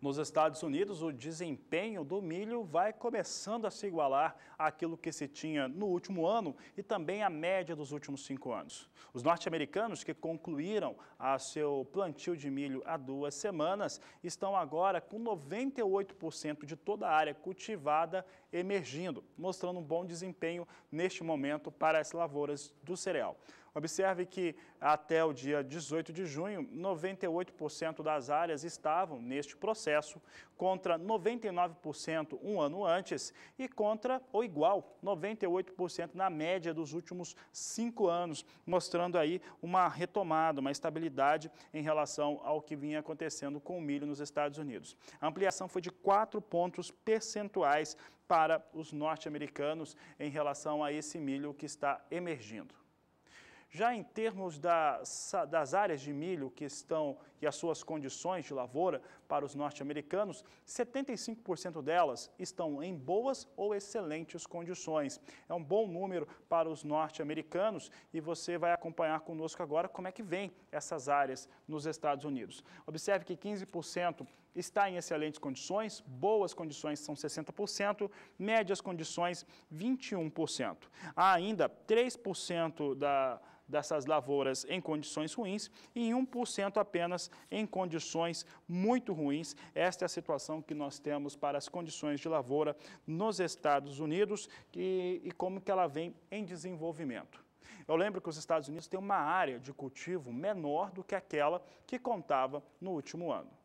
Nos Estados Unidos, o desempenho do milho vai começando a se igualar àquilo que se tinha no último ano e também à média dos últimos cinco anos. Os norte-americanos que concluíram a seu plantio de milho há duas semanas estão agora com 98% de toda a área cultivada emergindo, mostrando um bom desempenho neste momento para as lavouras do cereal. Observe que até o dia 18 de junho, 98% das áreas estavam neste processo, contra 99% um ano antes e contra ou igual 98% na média dos últimos cinco anos, mostrando aí uma retomada, uma estabilidade em relação ao que vinha acontecendo com o milho nos Estados Unidos. A ampliação foi de 4 pontos percentuais para os norte-americanos em relação a esse milho que está emergindo. Já em termos das, das áreas de milho que estão e as suas condições de lavoura para os norte-americanos, 75% delas estão em boas ou excelentes condições. É um bom número para os norte-americanos e você vai acompanhar conosco agora como é que vem essas áreas nos Estados Unidos. Observe que 15% está em excelentes condições, boas condições são 60%, médias condições 21%. Há ainda 3% da, dessas lavouras em condições ruins e 1% apenas em condições muito ruins. Esta é a situação que nós temos para as condições de lavoura nos Estados Unidos e, e como que ela vem em desenvolvimento. Eu lembro que os Estados Unidos têm uma área de cultivo menor do que aquela que contava no último ano.